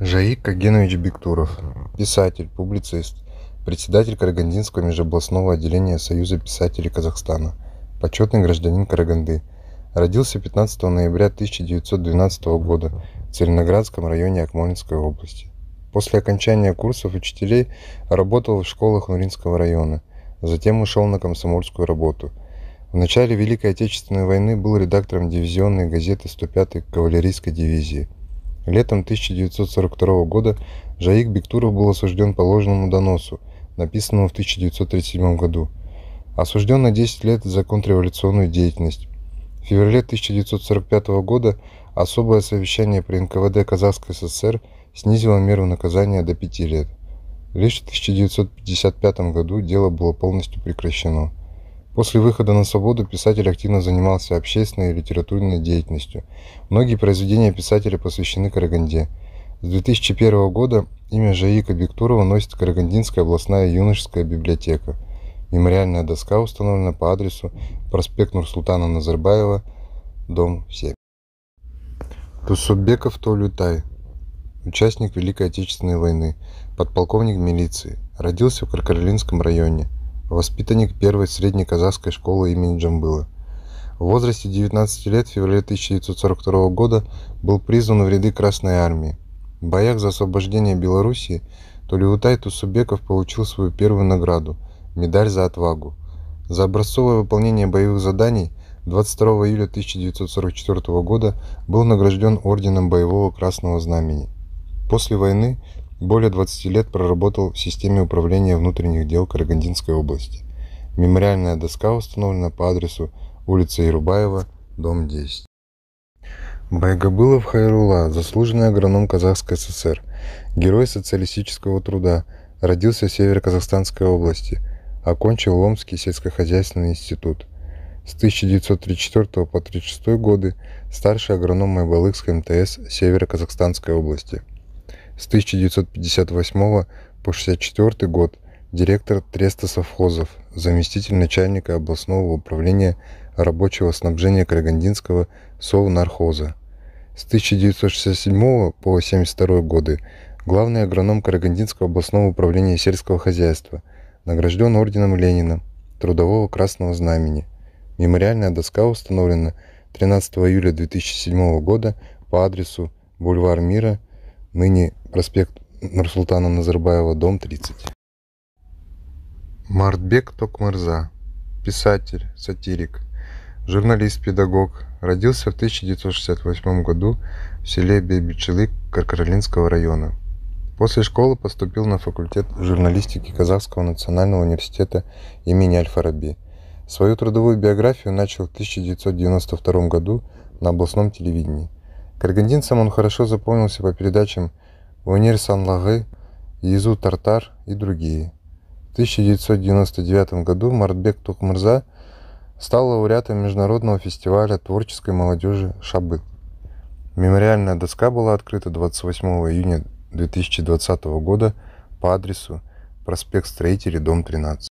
Жаик Кагенович Бектуров, писатель, публицист, председатель Карагандинского межобластного отделения Союза писателей Казахстана, почетный гражданин Караганды. Родился 15 ноября 1912 года в Целиноградском районе Акмолинской области. После окончания курсов учителей работал в школах Нуринского района, затем ушел на комсомольскую работу. В начале Великой Отечественной войны был редактором дивизионной газеты 105-й кавалерийской дивизии – Летом 1942 года Жаик Бектуров был осужден по ложному доносу, написанному в 1937 году. Осужден на 10 лет за контрреволюционную деятельность. В феврале 1945 года особое совещание при НКВД Казахской ССР снизило меру наказания до 5 лет. Лишь в 1955 году дело было полностью прекращено. После выхода на свободу писатель активно занимался общественной и литературной деятельностью. Многие произведения писателя посвящены Караганде. С 2001 года имя Жаика Бектурова носит Карагандинская областная юношеская библиотека. Мемориальная доска установлена по адресу проспект Нурсултана Назарбаева, дом 7. Тусубеков Толютай, участник Великой Отечественной войны, подполковник милиции, родился в Каркаролинском районе – воспитанник первой средней казахской школы имени Джамбыла. В возрасте 19 лет в феврале 1942 года был призван в ряды Красной Армии. В боях за освобождение Белоруссии Толиутай Тусубеков получил свою первую награду – медаль за отвагу. За образцовое выполнение боевых заданий 22 июля 1944 года был награжден орденом Боевого Красного Знамени. После войны более 20 лет проработал в системе управления внутренних дел Карагандинской области. Мемориальная доска установлена по адресу улица Ерубаева, дом 10. Байгабылов Хайрула, заслуженный агроном Казахской ССР, герой социалистического труда, родился в Северо-Казахстанской области, окончил Ломский сельскохозяйственный институт. С 1934 по 1936 годы старший агроном Майбалыкской МТС Северо-Казахстанской области. С 1958 по 1964 год директор Треста совхозов, заместитель начальника областного управления рабочего снабжения Карагандинского совнархоза. С 1967 по 1972 годы главный агроном Карагандинского областного управления сельского хозяйства, награжден орденом Ленина, Трудового Красного Знамени. Мемориальная доска установлена 13 июля 2007 года по адресу Бульвар Мира, ныне проспект Нурсултана Назарбаева, дом 30. Мартбек Токмарза писатель, сатирик, журналист-педагог, родился в 1968 году в селе Бебичелык Каркаролинского района. После школы поступил на факультет журналистики Казахского национального университета имени Аль-Фараби. Свою трудовую биографию начал в 1992 году на областном телевидении. Каргандинцам он хорошо запомнился по передачам «Унир Санлагы», «Езу Тартар» и другие. В 1999 году Мартбек Тухмырза стал лауреатом Международного фестиваля творческой молодежи «Шабы». Мемориальная доска была открыта 28 июня 2020 года по адресу проспект Строителей, дом 13.